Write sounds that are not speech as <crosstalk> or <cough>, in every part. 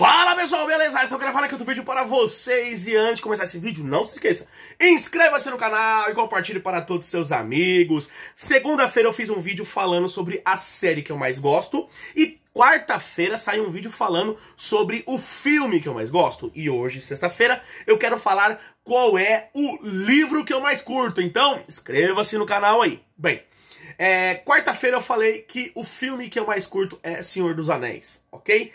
Fala pessoal, beleza? Estou gravando aqui outro vídeo para vocês e antes de começar esse vídeo, não se esqueça, inscreva-se no canal e compartilhe para todos os seus amigos. Segunda-feira eu fiz um vídeo falando sobre a série que eu mais gosto e quarta-feira sai um vídeo falando sobre o filme que eu mais gosto. E hoje, sexta-feira, eu quero falar qual é o livro que eu mais curto. Então, inscreva-se no canal aí. Bem, é, quarta-feira eu falei que o filme que eu mais curto é Senhor dos Anéis, ok? Ok?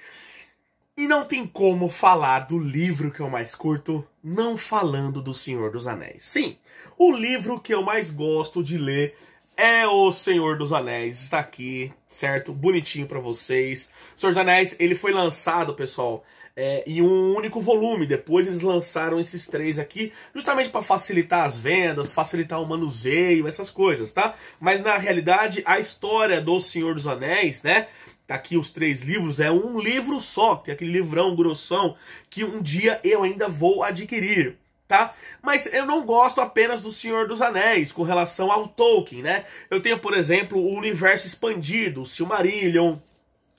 E não tem como falar do livro que eu mais curto não falando do Senhor dos Anéis. Sim, o livro que eu mais gosto de ler é o Senhor dos Anéis, está aqui, certo? Bonitinho para vocês. O Senhor dos Anéis, ele foi lançado, pessoal, é, em um único volume. Depois eles lançaram esses três aqui, justamente para facilitar as vendas, facilitar o manuseio, essas coisas, tá? Mas na realidade, a história do Senhor dos Anéis, né? Tá aqui os três livros, é um livro só, tem é aquele livrão grossão que um dia eu ainda vou adquirir tá? Mas eu não gosto apenas do Senhor dos Anéis com relação ao Tolkien, né? Eu tenho, por exemplo, o universo expandido, o Silmarillion,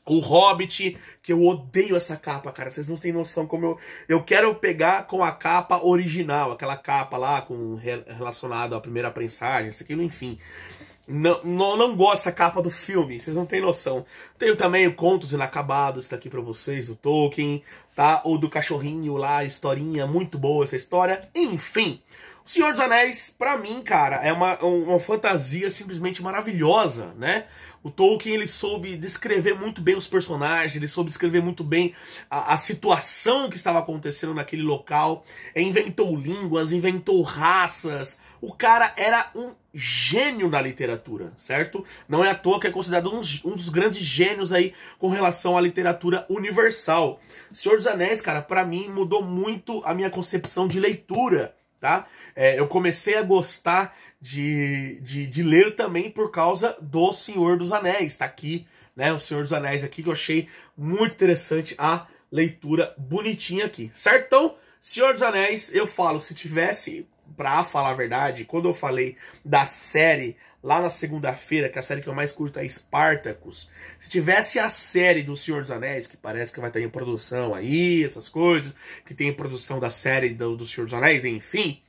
o Hobbit, que eu odeio essa capa, cara. Vocês não têm noção como eu. Eu quero pegar com a capa original, aquela capa lá com relacionada à primeira prensagem, isso aquilo, enfim. Não, não, não gosto da capa do filme, vocês não têm noção. Tenho também o Contos Inacabados, tá aqui pra vocês, do Tolkien, tá? Ou do Cachorrinho lá, historinha, muito boa essa história. Enfim, Senhor dos Anéis, para mim, cara, é uma, uma fantasia simplesmente maravilhosa, né? O Tolkien ele soube descrever muito bem os personagens, ele soube descrever muito bem a, a, situação que estava acontecendo naquele local, inventou línguas, inventou raças. O cara era um gênio na literatura, certo? Não é à toa que é considerado um, um dos grandes gênios aí com relação à literatura universal. Senhor dos Anéis, cara, para mim mudou muito a minha concepção de leitura tá? É, eu comecei a gostar de, de, de, ler também por causa do Senhor dos Anéis, tá aqui, né? O Senhor dos Anéis aqui, que eu achei muito interessante a leitura bonitinha aqui, certo? Então, Senhor dos Anéis, eu falo, se tivesse, pra falar a verdade, quando eu falei da série lá na segunda-feira, que é a série que eu mais curto é Spartacus, se tivesse a série do Senhor dos Anéis, que parece que vai estar em produção aí, essas coisas, que tem produção da série do, do Senhor dos Anéis, enfim,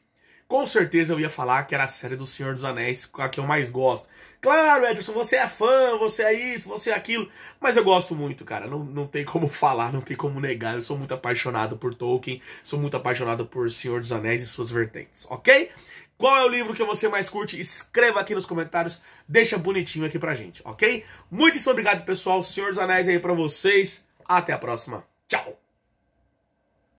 com certeza eu ia falar que era a série do Senhor dos Anéis, a que eu mais gosto. Claro, Edson, você é fã, você é isso, você é aquilo, mas eu gosto muito, cara. Não, não tem como <laughs> falar, não tem como negar. Eu sou muito apaixonado por Tolkien, sou muito apaixonado por Senhor dos Anéis e suas vertentes, ok? Qual é o livro que você mais curte? Escreva aqui nos comentários, deixa bonitinho aqui pra gente, ok? Muito obrigado, pessoal. Senhor dos Anéis aí pra vocês. Até a próxima. Tchau!